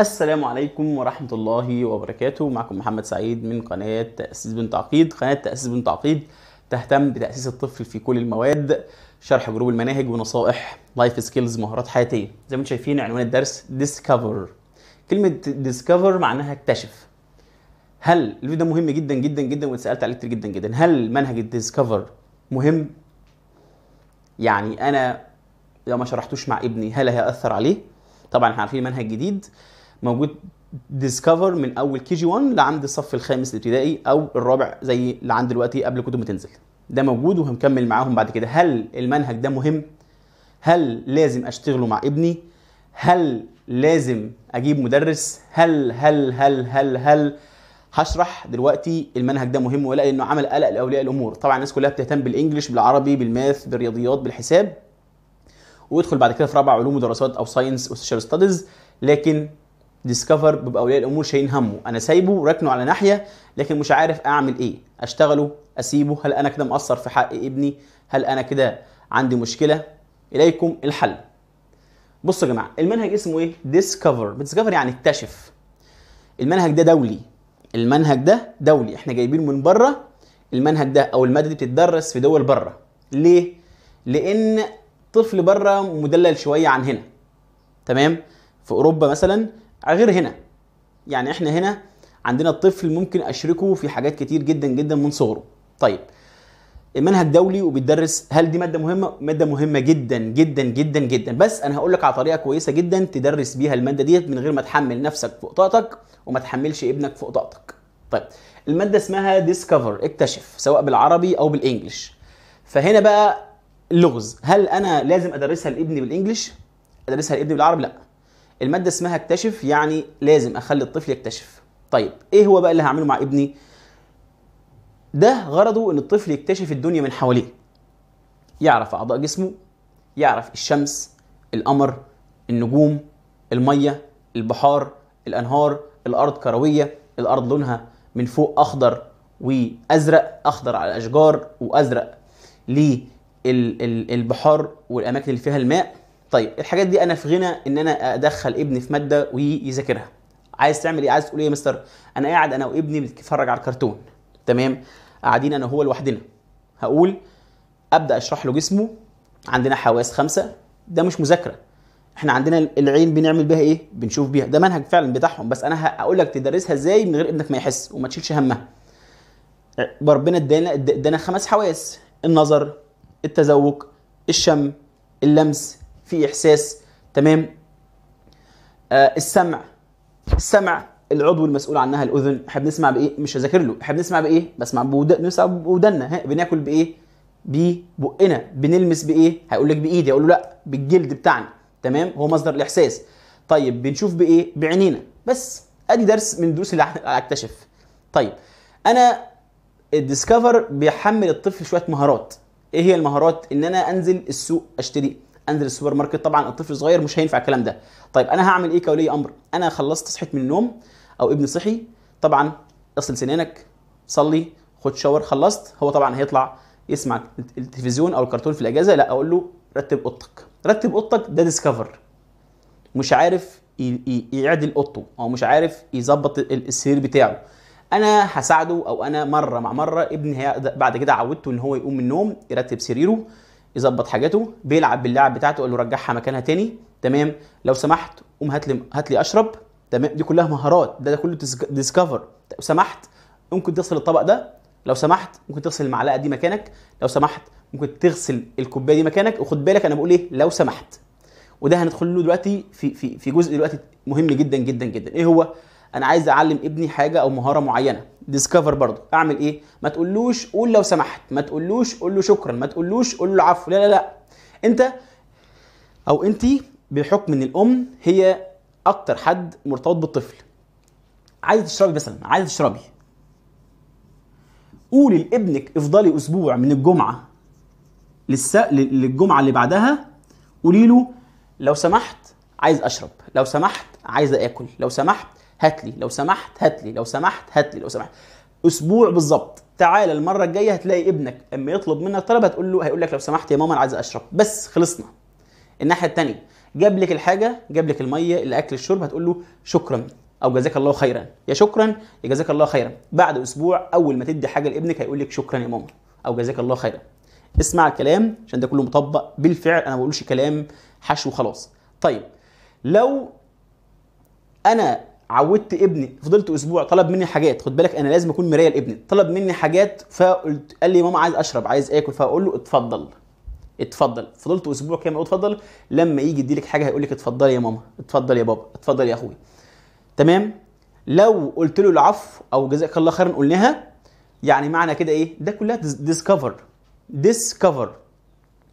السلام عليكم ورحمة الله وبركاته معكم محمد سعيد من قناة تأسيس بن تعقيد قناة تأسيس بن تعقيد تهتم بتأسيس الطفل في كل المواد شرح جروب المناهج ونصائح لايف سكيلز مهارات حياتية زي ما انتم شايفين عنوان الدرس ديسكفر كلمة ديسكفر معناها اكتشف هل الفيديو ده مهم جدا جدا جدا واتسألت عليه كتير جدا جدا هل منهج الديسكفر مهم؟ يعني أنا لو ما شرحتوش مع ابني هل هيأثر عليه؟ طبعا احنا عارفين منهج جديد موجود ديسكفر من اول كي جي 1 لعند الصف الخامس الابتدائي او الرابع زي اللي عند دلوقتي قبل كتب ما تنزل ده موجود وهنكمل معاهم بعد كده هل المنهج ده مهم هل لازم اشتغله مع ابني هل لازم اجيب مدرس هل هل هل هل هل هشرح دلوقتي المنهج ده مهم ولا لانه عمل قلق لاولياء الامور طبعا الناس كلها بتهتم بالانجلش بالعربي بالماث بالرياضيات بالحساب ويدخل بعد كده في رابع علوم ودراسات او ساينس وسوشيال ستاديز لكن ديسكفر بيبقى اولياء الامور شايلين همه انا سايبه راكنه على ناحيه لكن مش عارف اعمل ايه اشتغله اسيبه هل انا كده مقصر في حق ابني هل انا كده عندي مشكله اليكم الحل بصوا يا جماعه المنهج اسمه ايه ديسكفر ديسكفر يعني اكتشف المنهج ده دولي المنهج ده دولي احنا جايبينه من بره المنهج ده او الماده دي بتتدرس في دول بره ليه لان طفل بره مدلل شويه عن هنا تمام في اوروبا مثلا غير هنا يعني احنا هنا عندنا الطفل ممكن اشركه في حاجات كتير جدا جدا من صغره طيب المنهج دولي وبيدرس هل دي ماده مهمه ماده مهمه جدا جدا جدا جدا بس انا هقول لك على طريقه كويسه جدا تدرس بيها الماده ديت من غير ما تحمل نفسك فوق طاقتك وما تحملش ابنك فوق طاقتك طيب الماده اسمها ديسكفر اكتشف سواء بالعربي او بالانجلش فهنا بقى اللغز هل انا لازم ادرسها لابني بالانجلش ادرسها لابني بالعربي لا الماده اسمها اكتشف يعني لازم اخلي الطفل يكتشف طيب ايه هو بقى اللي هعمله مع ابني ده غرضه ان الطفل يكتشف الدنيا من حواليه يعرف اعضاء جسمه يعرف الشمس القمر النجوم الميه البحار الانهار الارض كرويه الارض لونها من فوق اخضر وازرق اخضر على الاشجار وازرق للبحار والاماكن اللي فيها الماء طيب الحاجات دي انا في غنى ان انا ادخل ابني في ماده ويذاكرها عايز تعمل ايه عايز تقول ايه يا مستر انا قاعد انا وابني بنتفرج على الكرتون تمام قاعدين انا وهو لوحدنا هقول ابدا اشرح له جسمه عندنا حواس خمسه ده مش مذاكره احنا عندنا العين بنعمل بيها ايه بنشوف بيها ده منهج فعلا بتاعهم بس انا هقول لك تدرسها ازاي من غير ابنك ما يحس وما تشيلش همها ربنا ادانا ادانا خمس حواس النظر التذوق الشم اللمس في احساس تمام آه السمع السمع العضو المسؤول عنها الاذن احنا بنسمع بايه مش هذاكر له احنا بنسمع بايه بسمع بنسمع بودنا بناكل بايه ببقنا بنلمس بايه هيقول لك بايدي اقول له لا بالجلد بتاعنا تمام هو مصدر الاحساس طيب بنشوف بايه بعينينا بس ادي درس من الدروس اللي اكتشف طيب انا الديسكفر بيحمل الطفل شويه مهارات ايه هي المهارات ان انا انزل السوق اشتري انزل السوبر ماركت طبعا الطفل صغير مش هينفع الكلام ده طيب انا هعمل ايه كولي امر انا خلصت صحيت من النوم او ابني صحي طبعا اغسل سنانك صلي خد شاور خلصت هو طبعا هيطلع يسمع التلفزيون او الكرتون في الاجازه لا اقول له رتب اوضتك رتب اوضتك ده ديسكفر مش عارف يعدل اوضته او مش عارف يظبط السرير بتاعه انا هساعده او انا مره مع مره ابني بعد كده عودته ان هو يقوم من النوم يرتب سريره يظبط حاجاته بيلعب باللعب بتاعته قال له رجعها مكانها تاني تمام لو سمحت قوم هات لي هات لي اشرب تمام دي كلها مهارات ده ده كله ديسكفر لو سمحت ممكن تغسل الطبق ده لو سمحت ممكن تغسل المعلقه دي مكانك لو سمحت ممكن تغسل الكوبايه دي مكانك وخد بالك انا بقول ايه لو سمحت وده هندخل له دلوقتي في في في جزء دلوقتي مهم جدا جدا جدا ايه هو انا عايز اعلم ابني حاجه او مهاره معينه ديسكفر برضه اعمل ايه ما تقولوش قول لو سمحت ما تقولوش قول له شكرا ما تقولوش قول له عفو لا لا لا انت او انت بحكم ان الام هي اكتر حد مرتبط بالطفل عايزه تشربي مثلا عايزه تشربي قولي لابنك افضلي اسبوع من الجمعه للس... للجمعه اللي بعدها قولي له لو سمحت عايز اشرب لو سمحت عايزه اكل لو سمحت هات لي لو سمحت هات لي لو سمحت هات لي لو سمحت اسبوع بالظبط تعال المره الجايه هتلاقي ابنك اما يطلب منك طلب هتقول له هيقول لك لو سمحت يا ماما انا عايز اشرب بس خلصنا الناحيه الثانيه جاب لك الحاجه جاب لك الميه الاكل الشرب هتقول له شكرا او جزاك الله خيرا يا شكرا يا جزاك الله خيرا بعد اسبوع اول ما تدي حاجه لابنك هيقول لك شكرا يا ماما او جزاك الله خيرا اسمع الكلام عشان ده كله مطبق بالفعل انا ما بقولش كلام حشو خلاص طيب لو انا عودت ابني فضلت اسبوع طلب مني حاجات خد بالك انا لازم اكون مرايه لابني طلب مني حاجات فقلت قال لي ماما عايز اشرب عايز اكل فاقول له اتفضل اتفضل فضلت اسبوع كامل اقول اتفضل لما يجي يديلك حاجه هيقول لك اتفضلي يا ماما اتفضل يا بابا اتفضل يا اخوي تمام لو قلت له العفو او جزاك الله خيرا قلناها يعني معنى كده ايه ده كلها ديسكفر ديسكفر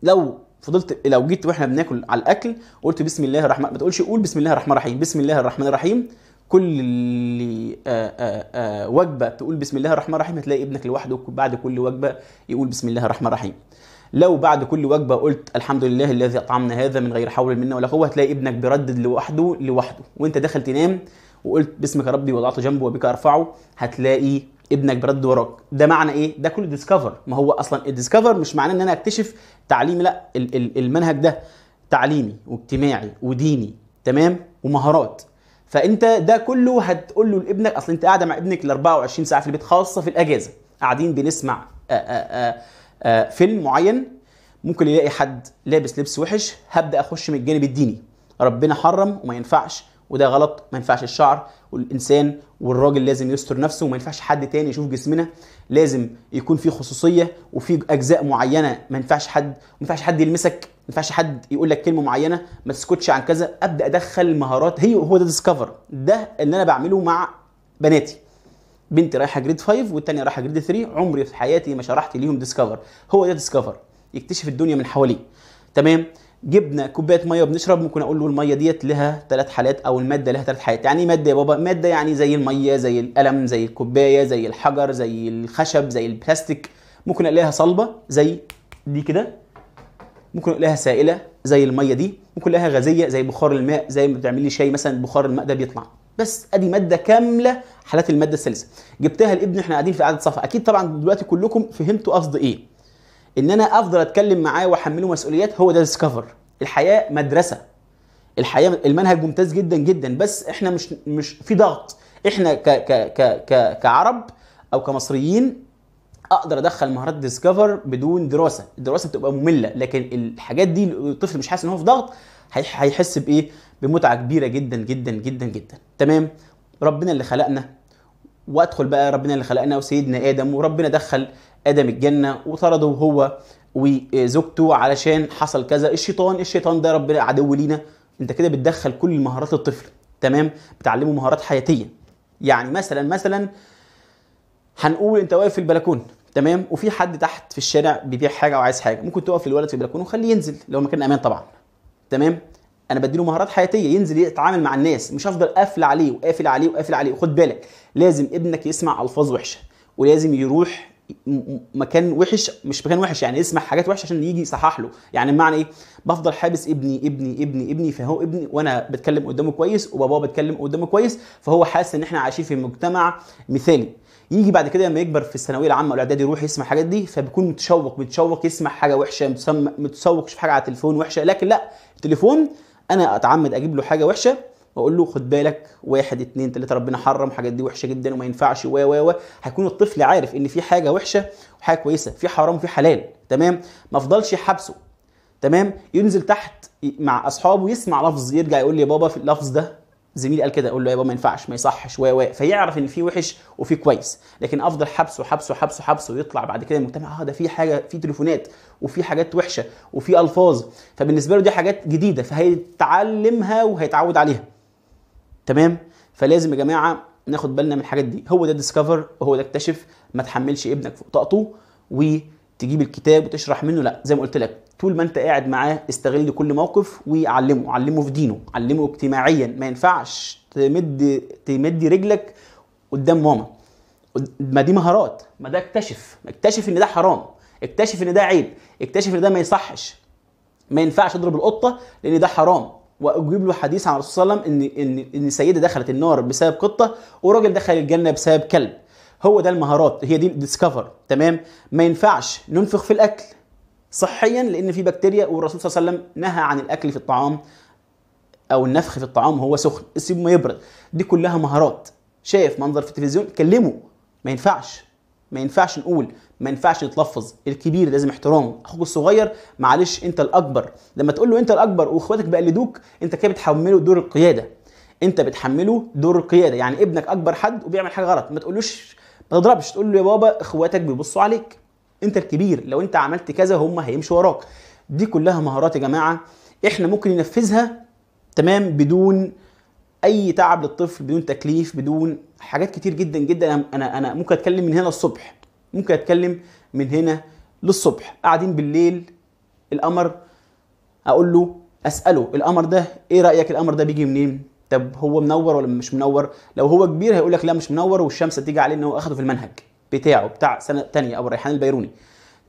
لو فضلت لو جيت واحنا بناكل على الاكل قلت بسم الله الرحمن ما تقولش قول بسم الله الرحمن الرحيم بسم الله الرحمن الرحيم كل اللي آآ آه، آآ آه، آه، وجبه تقول بسم الله الرحمن الرحيم هتلاقي ابنك لوحده بعد كل وجبه يقول بسم الله الرحمن الرحيم لو بعد كل وجبه قلت الحمد لله الذي اطعمنا هذا من غير حول منا ولا قوه هتلاقي ابنك بيردد لوحده لوحده وانت داخل تنام وقلت باسمك ربي وضعته جنبه وبك ارفعه هتلاقي ابنك برد وراك ده معنى ايه ده كله ديسكفر ما هو اصلا الديسكفر مش معناه ان انا اكتشف تعليمي لا المنهج ده تعليمي واجتماعي وديني تمام ومهارات فانت ده كله هتقول له لابنك اصل انت قاعده مع ابنك ال 24 ساعه في البيت خاصه في الاجازه قاعدين بنسمع آآ آه، آآ آه، آآ آه، فيلم معين ممكن يلاقي حد لابس لبس وحش هبدا اخش من الجانب الديني ربنا حرم وما ينفعش وده غلط ما ينفعش الشعر والانسان والراجل لازم يستر نفسه وما ينفعش حد تاني يشوف جسمنا لازم يكون في خصوصيه وفي اجزاء معينه ما ينفعش حد ما ينفعش حد يلمسك ما ينفعش حد يقول لك كلمه معينه ما تسكتش عن كذا ابدا ادخل المهارات هي هو ده ديسكفر ده اللي انا بعمله مع بناتي بنتي رايحه جريد 5 والتانيه رايحه جريد 3 عمري في حياتي ما شرحت ليهم ديسكفر هو ده ديسكفر يكتشف الدنيا من حواليه تمام جبنا كوبايه ميه بنشرب ممكن اقول له الميه ديت لها ثلاث حالات او الماده لها ثلاث حالات يعني ايه ماده يا بابا ماده يعني زي الميه زي القلم زي الكوبايه زي الحجر زي الخشب زي البلاستيك ممكن الاقيها صلبه زي دي كده ممكن الاقيها سائله زي الميه دي ممكن الاقيها غازيه زي بخار الماء زي ما بتعمل لي شاي مثلا بخار الماء ده بيطلع بس ادي ماده كامله حالات الماده الثالثه جبتها لابني احنا قاعدين في قعده صفحه اكيد طبعا دلوقتي كلكم فهمتوا قصد ايه ان انا افضل اتكلم معاه واحمله مسؤوليات هو ده ديسكفر الحياه مدرسه الحياه المنهج ممتاز جدا جدا بس احنا مش مش في ضغط احنا ك ك ك ك كعرب او كمصريين اقدر ادخل مهارات ديسكفر بدون دراسه الدراسه بتبقى ممله لكن الحاجات دي الطفل مش حاسس ان هو في ضغط هيحس بايه بمتعه كبيره جدا جدا جدا جدا تمام ربنا اللي خلقنا وادخل بقى ربنا اللي خلقنا وسيدنا ادم وربنا دخل ادم الجنه وطرده هو وزوجته علشان حصل كذا الشيطان الشيطان ده ربنا عدو لينا انت كده بتدخل كل مهارات الطفل تمام بتعلمه مهارات حياتيه يعني مثلا مثلا هنقول انت واقف في البلكونه تمام وفي حد تحت في الشارع بيبيع حاجه وعايز حاجه ممكن توقف الولد في البلكونه وخليه ينزل لو المكان امان طبعا تمام انا بديله مهارات حياتيه ينزل يتعامل مع الناس مش هفضل قافل عليه وقافل عليه وقافل عليه خد بالك لازم ابنك يسمع الفاظ وحشه ولازم يروح مكان وحش مش مكان وحش يعني يسمع حاجات وحشه عشان يجي يصحح له يعني بمعنى ايه بفضل حابس ابني ابني ابني ابني فهو ابني وانا بتكلم قدامه كويس وباباه بتكلم قدامه كويس فهو حاسس ان احنا عايشين في مجتمع مثالي يجي بعد كده لما يكبر في الثانويه العامه والاعدادي يروح يسمع الحاجات دي فبيكون متشوق متشوق يسمع حاجه وحشه متسوق يشوف حاجه على التليفون وحشه لكن لا التليفون انا اتعمد اجيب له حاجه وحشه اقول له خد بالك واحد اتنين تلاته ربنا حرم الحاجات دي وحشه جدا وما ينفعش و و و هيكون الطفل عارف ان في حاجه وحشه وحاجه كويسه في حرام وفي حلال تمام ما افضلش حبسه تمام ينزل تحت مع اصحابه يسمع لفظ يرجع يقول لي يا بابا في اللفظ ده زميلي قال كده اقول له يا بابا ما ينفعش ما يصحش و و فيعرف ان في وحش وفي كويس لكن افضل حبسه حبسه حبسه حبسه ويطلع بعد كده المجتمع اه ده في حاجه في تليفونات وفي حاجات وحشه وفي الفاظ فبالنسبه له دي حاجات جديده فهيتعلمها وهيتعود عليها تمام فلازم يا جماعه ناخد بالنا من الحاجات دي هو ده ديسكفر وهو ده اكتشف ما تحملش ابنك فوق طاقته وتجيب الكتاب وتشرح منه لا زي ما قلت لك طول ما انت قاعد معاه استغل كل موقف وعلمه علمه في دينه علمه اجتماعيا ما ينفعش تمد تمد رجلك قدام ماما ما دي مهارات ما ده اكتشف اكتشف ان ده حرام اكتشف ان ده عيب اكتشف ان ده ما يصحش ما ينفعش اضرب القطه لان ده حرام واجيب له حديث عن الرسول صلى الله عليه وسلم ان ان ان سيده دخلت النار بسبب قطه وراجل دخل الجنه بسبب كلب هو ده المهارات هي دي ديسكفر تمام ما ينفعش ننفخ في الاكل صحيا لان في بكتيريا والرسول صلى الله عليه وسلم نهى عن الاكل في الطعام او النفخ في الطعام هو سخن سيبه ما يبرد دي كلها مهارات شايف منظر في التلفزيون كلمه ما ينفعش ما ينفعش نقول ما ينفعش يتلفظ الكبير لازم احترامه اخوك الصغير معلش انت الاكبر لما تقول له انت الاكبر واخواتك بيقلدوك انت كده بتحمله دور القياده انت بتحمله دور القياده يعني ابنك اكبر حد وبيعمل حاجه غلط ما تقولوش ما تضربش تقول له يا بابا اخواتك بيبصوا عليك انت الكبير لو انت عملت كذا هم هيمشوا وراك دي كلها مهارات يا جماعه احنا ممكن ننفذها تمام بدون اي تعب للطفل بدون تكليف بدون حاجات كتير جدا جدا انا انا ممكن اتكلم من هنا الصبح ممكن اتكلم من هنا للصبح قاعدين بالليل القمر اقول له اساله القمر ده ايه رايك القمر ده بيجي منين طب هو منور ولا مش منور لو هو كبير هيقول لك لا مش منور والشمس هتيجي عليه ان هو اخده في المنهج بتاعه بتاع سنه ثانيه ابو الريحان البيروني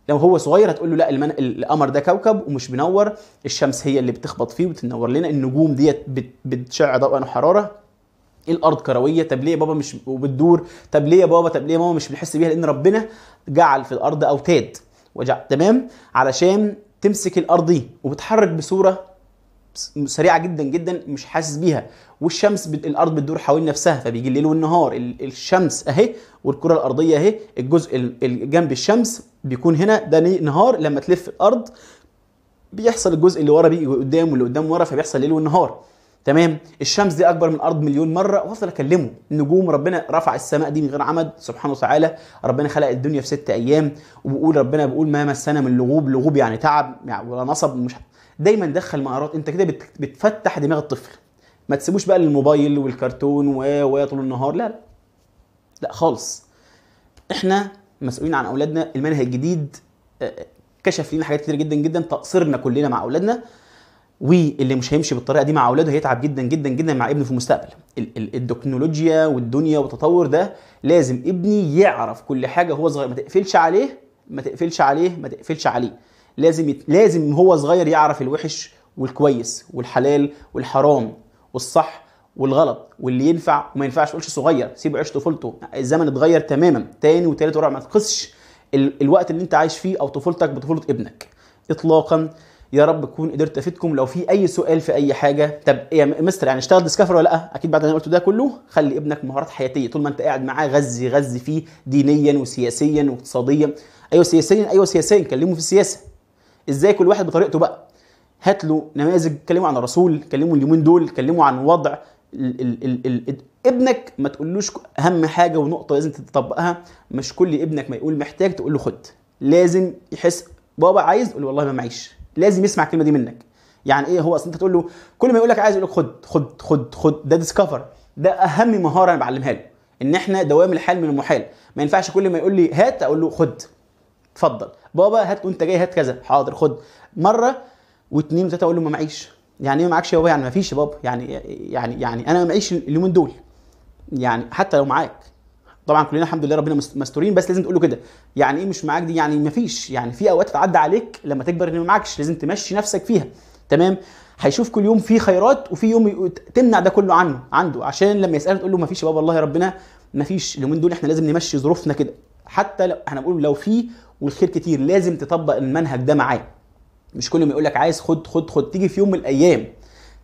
لو هو صغير هتقول له لا المن... القمر ده كوكب ومش منور الشمس هي اللي بتخبط فيه وتنور لنا النجوم ديت بتشع ضوءا وحراره ايه الارض كرويه طب ليه يا بابا مش وبتدور طب ليه يا بابا طب ليه يا ماما مش بنحس بيها لان ربنا جعل في الارض اوتاد تمام علشان تمسك الارض دي وبتحرك بصوره سريعه جدا جدا مش حاسس بيها والشمس بت... الارض بتدور حوالين نفسها فبيجي الليل والنهار الشمس اهي والكره الارضيه اهي الجزء جنب الشمس بيكون هنا ده نهار لما تلف الارض بيحصل الجزء اللي ورا بيجي قدام واللي قدام ورا فبيحصل ليل والنهار تمام الشمس دي اكبر من الارض مليون مره وافضل اكلمه النجوم ربنا رفع السماء دي من غير عمد سبحانه وتعالى ربنا خلق الدنيا في ست ايام وبيقول ربنا بيقول ما مسنا من لغوب لغوب يعني تعب يعني ولا نصب مش دايما دخل مهارات انت كده بتفتح دماغ الطفل ما تسيبوش بقى للموبايل والكرتون و طول النهار لا لا لا خالص احنا مسؤولين عن اولادنا المنهج الجديد كشف لنا حاجات كتير جدا جدا تقصيرنا كلنا مع اولادنا واللي مش هيمشي بالطريقه دي مع اولاده هيتعب جدا جدا جدا مع ابنه في المستقبل التكنولوجيا والدنيا والتطور ده لازم ابني يعرف كل حاجه هو صغير ما تقفلش عليه ما تقفلش عليه ما تقفلش عليه لازم يت... لازم هو صغير يعرف الوحش والكويس والحلال والحرام والصح والغلط واللي ينفع وما ينفعش تقولش صغير سيبه يعيش طفولته الزمن اتغير تماما تاني وتالت ورابع ما تقصش ال... الوقت اللي انت عايش فيه او طفولتك بطفوله ابنك اطلاقا يا رب اكون قدرت افيدكم لو في اي سؤال في اي حاجه طب يا مستر يعني اشتغل ديسكفر ولا لا اكيد بعد ما قلت ده كله خلي ابنك مهارات حياتيه طول ما انت قاعد معاه غذي غذي فيه دينيا وسياسيا واقتصاديا ايوه سياسيا ايوه سياسيا كلمه في السياسه ازاي كل واحد بطريقته بقى هات له نماذج كلمه عن الرسول كلمه اليومين دول كلمه عن وضع ال ال ال ال ابنك ما تقولوش اهم حاجه ونقطه لازم تطبقها مش كل ابنك ما يقول محتاج تقول له خد لازم يحس بابا عايز قول والله ما معيش لازم يسمع الكلمه دي منك يعني ايه هو اصل انت تقول له كل ما يقول لك عايز يقول لك خد خد خد خد ده ديسكفر ده اهم مهاره انا بعلمها له ان احنا دوام الحال من المحال ما ينفعش كل ما يقول لي هات اقول له خد اتفضل بابا هات وانت جاي هات كذا حاضر خد مره واثنين وثلاثه اقول له ما معيش يعني ايه ما معكش يا بابا يعني ما فيش يا بابا يعني يعني يعني انا ما معيش اليومين دول يعني حتى لو معاك طبعا كلنا الحمد لله ربنا مستورين بس لازم تقول له كده يعني ايه مش معاك دي يعني مفيش يعني في اوقات تتعدى عليك لما تكبر ان ما معكش لازم تمشي نفسك فيها تمام هيشوف كل يوم في خيرات وفي يوم تمنع ده كله عنه عنده عشان لما يساله تقول له مفيش يا بابا والله ربنا مفيش اليومين دول احنا لازم نمشي ظروفنا كده حتى لو احنا بنقول لو في والخير كتير لازم تطبق المنهج ده معاه مش كل ما يقول لك عايز خد خد خد تيجي في يوم من الايام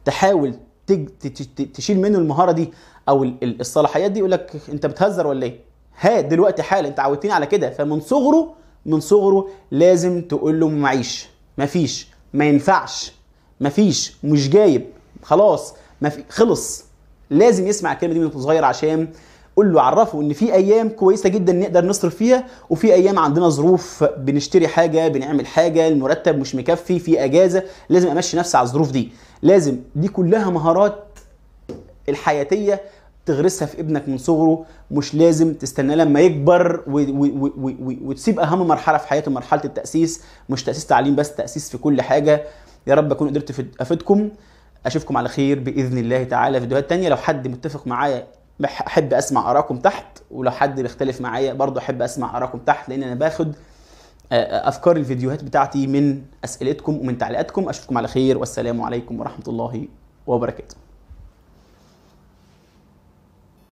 تحاول تشيل منه المهاره دي او الصلاحيات دي يقول لك انت بتهزر ولا ايه؟ ها دلوقتي حال انت عودتني على كده فمن صغره من صغره لازم تقول له معيش مفيش ما ينفعش مفيش مش جايب خلاص مفي... خلص لازم يسمع الكلمه دي من صغير عشان قول له عرفه ان في ايام كويسه جدا نقدر نصرف فيها وفي ايام عندنا ظروف بنشتري حاجه بنعمل حاجه المرتب مش مكفي في اجازه لازم امشي نفسي على الظروف دي لازم دي كلها مهارات الحياتيه تغرسها في ابنك من صغره مش لازم تستنى لما يكبر و... و... و... وتسيب اهم مرحله في حياته مرحله التاسيس مش تاسيس تعليم بس تاسيس في كل حاجه يا رب اكون قدرت افيدكم اشوفكم على خير باذن الله تعالى في فيديوهات تانية لو حد متفق معايا احب اسمع ارائكم تحت ولو حد بيختلف معايا برضه احب اسمع ارائكم تحت لان انا باخد آه، آه، افكار الفيديوهات بتاعتي من اسئلتكم ومن تعليقاتكم اشوفكم على خير والسلام عليكم ورحمه الله وبركاته